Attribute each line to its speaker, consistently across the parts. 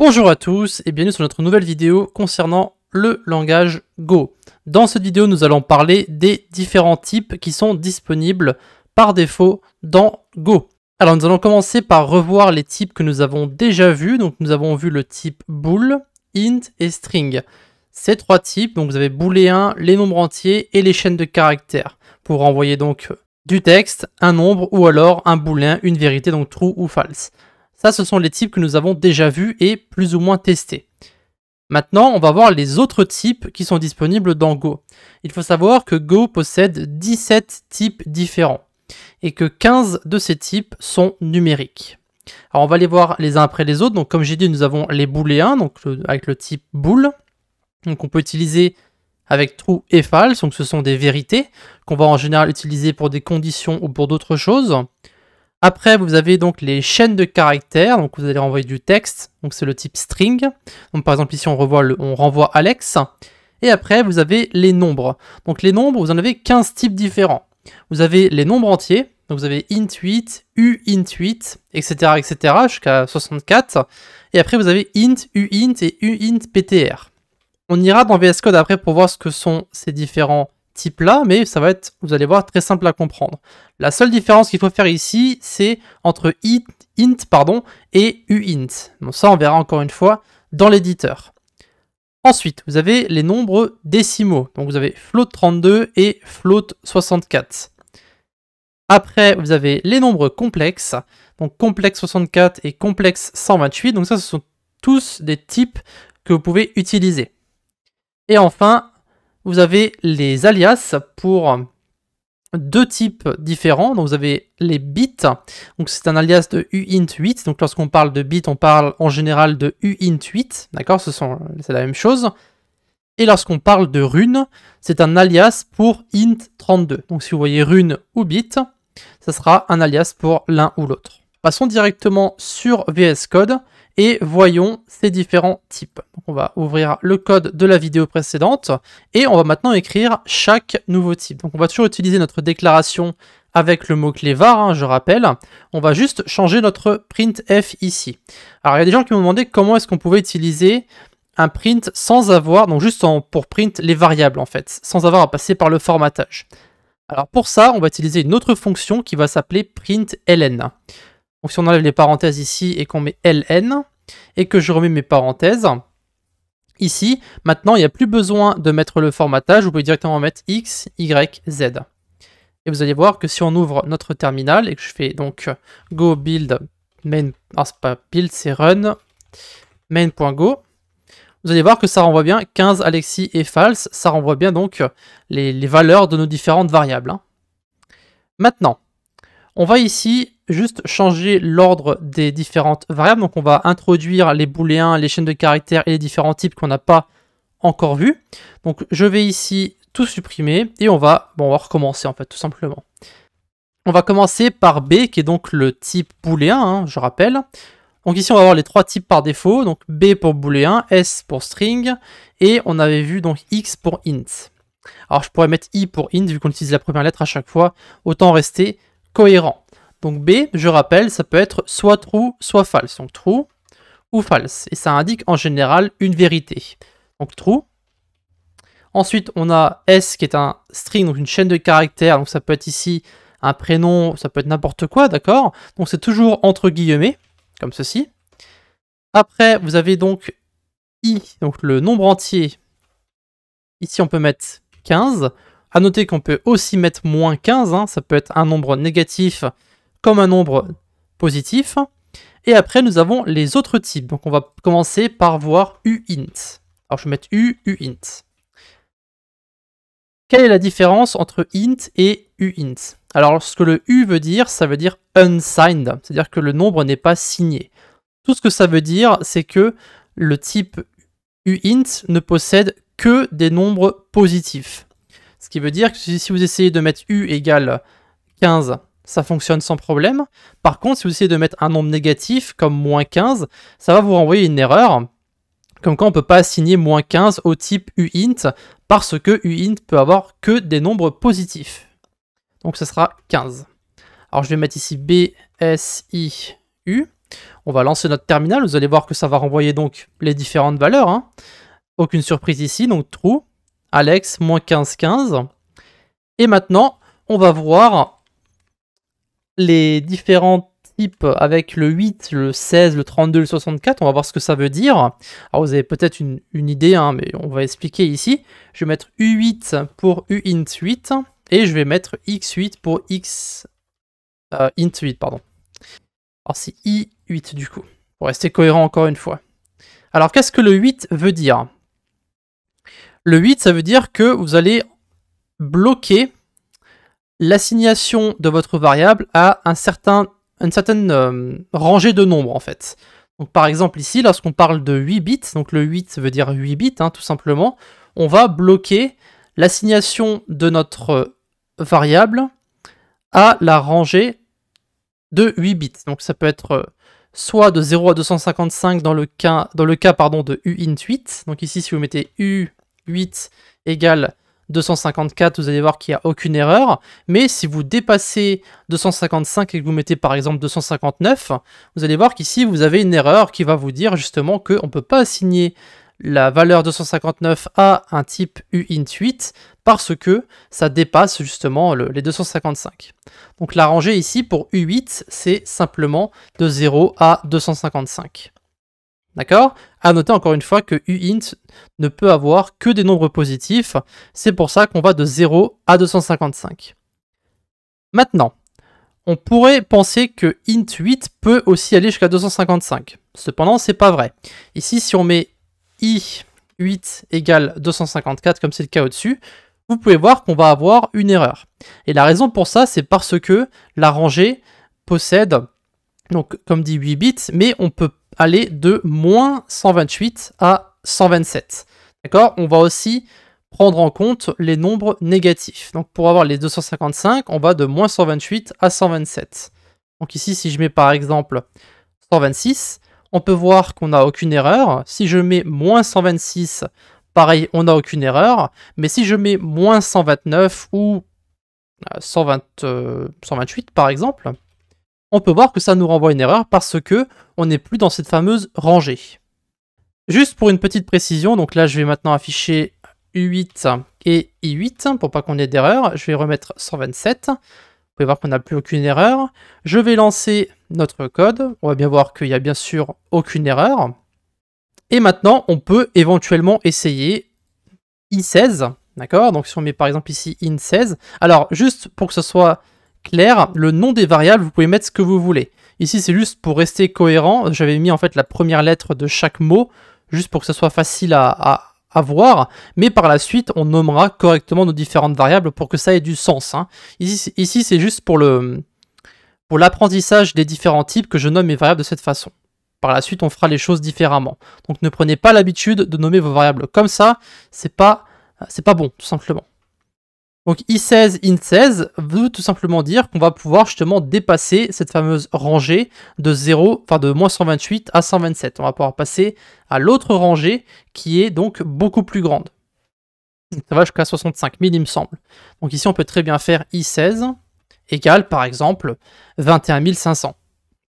Speaker 1: Bonjour à tous et bienvenue sur notre nouvelle vidéo concernant le langage Go. Dans cette vidéo, nous allons parler des différents types qui sont disponibles par défaut dans Go. Alors nous allons commencer par revoir les types que nous avons déjà vus. Donc nous avons vu le type bool, int et string. Ces trois types, donc vous avez booléen, les nombres entiers et les chaînes de caractères pour envoyer donc du texte, un nombre ou alors un booléen, une vérité, donc true ou false. Ça, ce sont les types que nous avons déjà vus et plus ou moins testés. Maintenant, on va voir les autres types qui sont disponibles dans Go. Il faut savoir que Go possède 17 types différents et que 15 de ces types sont numériques. Alors on va les voir les uns après les autres. Donc comme j'ai dit, nous avons les booléens, donc avec le type boule. Donc on peut utiliser avec true et false, donc ce sont des vérités qu'on va en général utiliser pour des conditions ou pour d'autres choses. Après, vous avez donc les chaînes de caractères. Donc, vous allez renvoyer du texte. Donc, c'est le type string. Donc, par exemple, ici, on, revoit on renvoie Alex. Et après, vous avez les nombres. Donc, les nombres, vous en avez 15 types différents. Vous avez les nombres entiers. Donc, vous avez int 8, uint 8, etc., etc., jusqu'à 64. Et après, vous avez int, uint et uintptr. On ira dans VS Code après pour voir ce que sont ces différents type-là, mais ça va être, vous allez voir, très simple à comprendre. La seule différence qu'il faut faire ici, c'est entre int, int pardon, et uint. Donc ça, on verra encore une fois dans l'éditeur. Ensuite, vous avez les nombres décimaux. Donc vous avez float 32 et float 64. Après, vous avez les nombres complexes. Donc complexe 64 et complexe 128. Donc ça, ce sont tous des types que vous pouvez utiliser. Et enfin, vous avez les alias pour deux types différents. Donc vous avez les bits, donc c'est un alias de uint8. Donc lorsqu'on parle de bits, on parle en général de uint8, d'accord C'est la même chose. Et lorsqu'on parle de runes, c'est un alias pour int32. Donc si vous voyez rune ou bit, ça sera un alias pour l'un ou l'autre. Passons directement sur VS Code et voyons ces différents types. on va ouvrir le code de la vidéo précédente et on va maintenant écrire chaque nouveau type. Donc on va toujours utiliser notre déclaration avec le mot-clé var, hein, je rappelle. On va juste changer notre printf ici. Alors il y a des gens qui m'ont demandé comment est-ce qu'on pouvait utiliser un print sans avoir, donc juste pour print les variables en fait, sans avoir à passer par le formatage. Alors pour ça, on va utiliser une autre fonction qui va s'appeler println. Donc si on enlève les parenthèses ici et qu'on met ln, et que je remets mes parenthèses, ici, maintenant, il n'y a plus besoin de mettre le formatage, vous pouvez directement mettre x, y, z. Et vous allez voir que si on ouvre notre terminal et que je fais donc go build main, non ah, c'est pas build, c'est run main.go, vous allez voir que ça renvoie bien 15 Alexis et false, ça renvoie bien donc les valeurs de nos différentes variables. Hein. Maintenant, on va ici juste changer l'ordre des différentes variables. Donc on va introduire les booléens, les chaînes de caractères et les différents types qu'on n'a pas encore vus. Donc je vais ici tout supprimer et on va, bon, recommencer en fait tout simplement. On va commencer par B qui est donc le type booléen, hein, je rappelle. Donc ici on va avoir les trois types par défaut, donc B pour booléen, S pour string et on avait vu donc X pour int. Alors je pourrais mettre I pour int vu qu'on utilise la première lettre à chaque fois, autant rester cohérent. Donc B, je rappelle, ça peut être soit true, soit false. Donc true ou false. Et ça indique en général une vérité. Donc true. Ensuite, on a S qui est un string, donc une chaîne de caractères. Donc ça peut être ici un prénom, ça peut être n'importe quoi, d'accord Donc c'est toujours entre guillemets, comme ceci. Après, vous avez donc i, donc le nombre entier. Ici, on peut mettre 15. À noter qu'on peut aussi mettre moins 15, hein. ça peut être un nombre négatif comme un nombre positif. Et après, nous avons les autres types. Donc on va commencer par voir uint. Alors je vais mettre u, uint. Quelle est la différence entre int et uint Alors ce que le u veut dire, ça veut dire unsigned, c'est-à-dire que le nombre n'est pas signé. Tout ce que ça veut dire, c'est que le type uint ne possède que des nombres positifs. Ce qui veut dire que si vous essayez de mettre u égale 15 ça fonctionne sans problème. Par contre, si vous essayez de mettre un nombre négatif, comme moins 15, ça va vous renvoyer une erreur. Comme quoi, on ne peut pas assigner moins 15 au type uint, parce que uint peut avoir que des nombres positifs. Donc, ça sera 15. Alors, je vais mettre ici b, u. On va lancer notre terminal. Vous allez voir que ça va renvoyer donc les différentes valeurs. Hein. Aucune surprise ici. Donc, true, Alex, moins 15, 15. Et maintenant, on va voir les différents types avec le 8, le 16, le 32, le 64. On va voir ce que ça veut dire. Alors vous avez peut-être une, idée, hein, mais on va expliquer ici. Je vais mettre U8 pour Uint 8 et je vais mettre X8 pour X euh, int 8. Pardon. Alors c'est I8 du coup, pour rester cohérent encore une fois. Alors qu'est-ce que le 8 veut dire Le 8 ça veut dire que vous allez bloquer l'assignation de votre variable à un certain, une certaine euh, rangée de nombres en fait. Donc par exemple ici, lorsqu'on parle de 8 bits, donc le 8 veut dire 8 bits hein, tout simplement, on va bloquer l'assignation de notre euh, variable à la rangée de 8 bits. Donc ça peut être euh, soit de 0 à 255 dans le cas, dans le cas pardon, de uint8. Donc ici si vous mettez u8 égale 254, vous allez voir qu'il n'y a aucune erreur. Mais si vous dépassez 255 et que vous mettez par exemple 259, vous allez voir qu'ici vous avez une erreur qui va vous dire justement qu'on ne peut pas assigner la valeur 259 à un type uint8 parce que ça dépasse justement les 255. Donc la rangée ici pour u8, c'est simplement de 0 à 255. D'accord À noter encore une fois que uint ne peut avoir que des nombres positifs, c'est pour ça qu'on va de 0 à 255. Maintenant, on pourrait penser que int8 peut aussi aller jusqu'à 255. Cependant, c'est pas vrai. Ici, si on met i8 égale 254, comme c'est le cas au-dessus, vous pouvez voir qu'on va avoir une erreur. Et la raison pour ça, c'est parce que la rangée possède donc comme dit 8 bits, mais on peut aller de moins 128 à 127. D'accord On va aussi prendre en compte les nombres négatifs. Donc pour avoir les 255, on va de moins 128 à 127. Donc ici, si je mets par exemple 126, on peut voir qu'on n'a aucune erreur. Si je mets moins 126, pareil, on n'a aucune erreur. Mais si je mets moins 129 ou 120, euh, 128 euh, par exemple, on peut voir que ça nous renvoie une erreur parce que on n'est plus dans cette fameuse rangée. Juste pour une petite précision, donc là je vais maintenant afficher U8 et I8 pour pas qu'on ait d'erreur. Je vais remettre 127. Vous pouvez voir qu'on n'a plus aucune erreur. Je vais lancer notre code. On va bien voir qu'il n'y a bien sûr aucune erreur. Et maintenant, on peut éventuellement essayer I16. D'accord Donc si on met par exemple ici IN16. Alors juste pour que ce soit clair. Le nom des variables, vous pouvez mettre ce que vous voulez. Ici, c'est juste pour rester cohérent. J'avais mis en fait la première lettre de chaque mot, juste pour que ce soit facile à, à, voir. Mais par la suite, on nommera correctement nos différentes variables pour que ça ait du sens. Hein. Ici, c'est juste pour le pour l'apprentissage des différents types que je nomme mes variables de cette façon. Par la suite, on fera les choses différemment. Donc ne prenez pas l'habitude de nommer vos variables comme ça, c'est pas, pas bon, tout simplement. Donc i16, in16 veut tout simplement dire qu'on va pouvoir justement dépasser cette fameuse rangée de 0, enfin de moins 128 à 127. On va pouvoir passer à l'autre rangée qui est donc beaucoup plus grande. Ça va jusqu'à 65 000 il me semble. Donc ici on peut très bien faire i16 égale par exemple 21 500.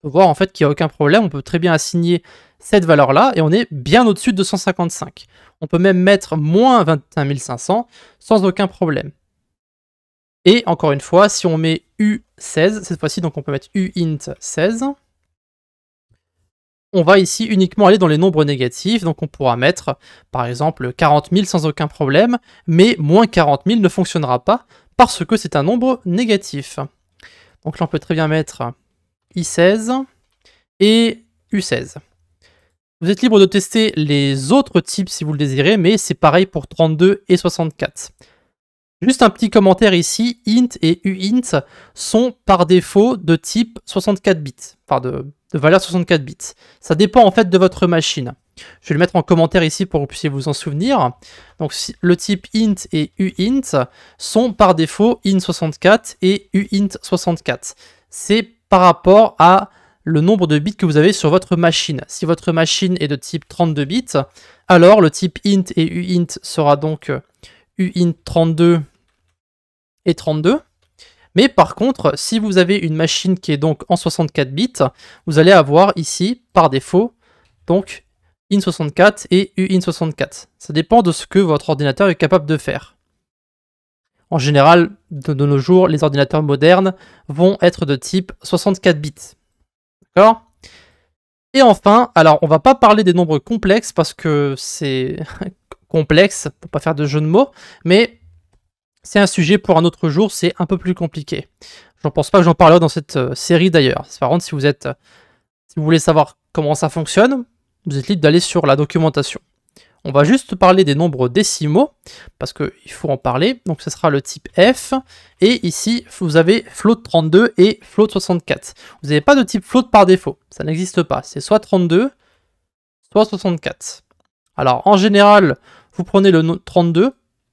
Speaker 1: On peut voir en fait qu'il n'y a aucun problème, on peut très bien assigner cette valeur là et on est bien au-dessus de 255. On peut même mettre moins 21 500 sans aucun problème. Et encore une fois, si on met U16, cette fois-ci, donc on peut mettre Uint 16, on va ici uniquement aller dans les nombres négatifs, donc on pourra mettre par exemple 40 000 sans aucun problème, mais moins 40 000 ne fonctionnera pas parce que c'est un nombre négatif. Donc là on peut très bien mettre I16 et U16. Vous êtes libre de tester les autres types si vous le désirez, mais c'est pareil pour 32 et 64. Juste un petit commentaire ici, int et uint sont par défaut de type 64 bits, enfin de, valeur 64 bits. Ça dépend en fait de votre machine. Je vais le mettre en commentaire ici pour que vous puissiez vous en souvenir. Donc le type int et uint sont par défaut int64 et uint64. C'est par rapport à le nombre de bits que vous avez sur votre machine. Si votre machine est de type 32 bits, alors le type int et uint sera donc euh, uint32 et 32. Mais par contre, si vous avez une machine qui est donc en 64 bits, vous allez avoir ici, par défaut, donc IN64 et UIN64. Ça dépend de ce que votre ordinateur est capable de faire. En général, de, nos jours, les ordinateurs modernes vont être de type 64 bits. D'accord Et enfin, alors on va pas parler des nombres complexes parce que c'est complexe pour pas faire de jeu de mots, mais c'est un sujet pour un autre jour, c'est un peu plus compliqué. Je J'en pense pas que j'en parlerai dans cette euh, série d'ailleurs. Par contre, si vous êtes, euh, si vous voulez savoir comment ça fonctionne, vous êtes libre d'aller sur la documentation. On va juste parler des nombres décimaux, parce qu'il faut en parler. Donc ce sera le type F, et ici vous avez float 32 et float 64. Vous n'avez pas de type float par défaut, ça n'existe pas. C'est soit 32, soit 64. Alors en général, vous prenez le 32,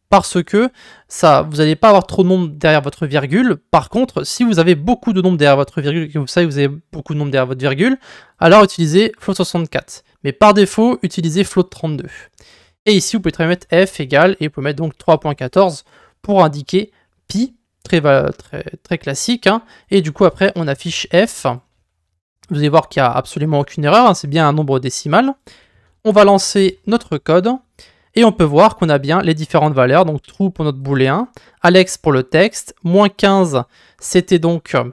Speaker 1: parce que ça, vous n'allez pas avoir trop de nombres derrière votre virgule. Par contre, si vous avez beaucoup de nombres derrière votre virgule, que vous savez que vous avez beaucoup de nombres derrière votre virgule, alors utilisez float64. Mais par défaut, utilisez float32. Et ici, vous pouvez très mettre f égale, et vous pouvez mettre donc 3.14 pour indiquer pi, très, classique. Hein. Et du coup, après, on affiche f. Vous allez voir qu'il n'y a absolument aucune erreur, hein, c'est bien un nombre décimal. On va lancer notre code. Et on peut voir qu'on a bien les différentes valeurs, donc true pour notre booléen, Alex pour le texte, moins 15, c'était donc euh,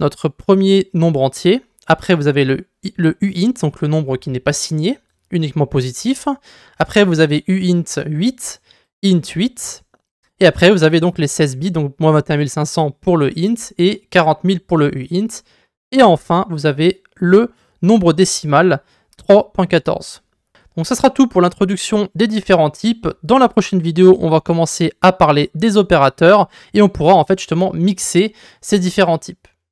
Speaker 1: notre premier nombre entier. Après, vous avez le, le uint, donc le nombre qui n'est pas signé, uniquement positif. Après, vous avez uint 8, int 8. Et après, vous avez donc les 16 bits, donc moins 21 500 pour le int et 40 000 pour le uint. Et enfin, vous avez le nombre décimal 3.14. Donc ça sera tout pour l'introduction des différents types. Dans la prochaine vidéo, on va commencer à parler des opérateurs et on pourra en fait justement mixer ces différents types.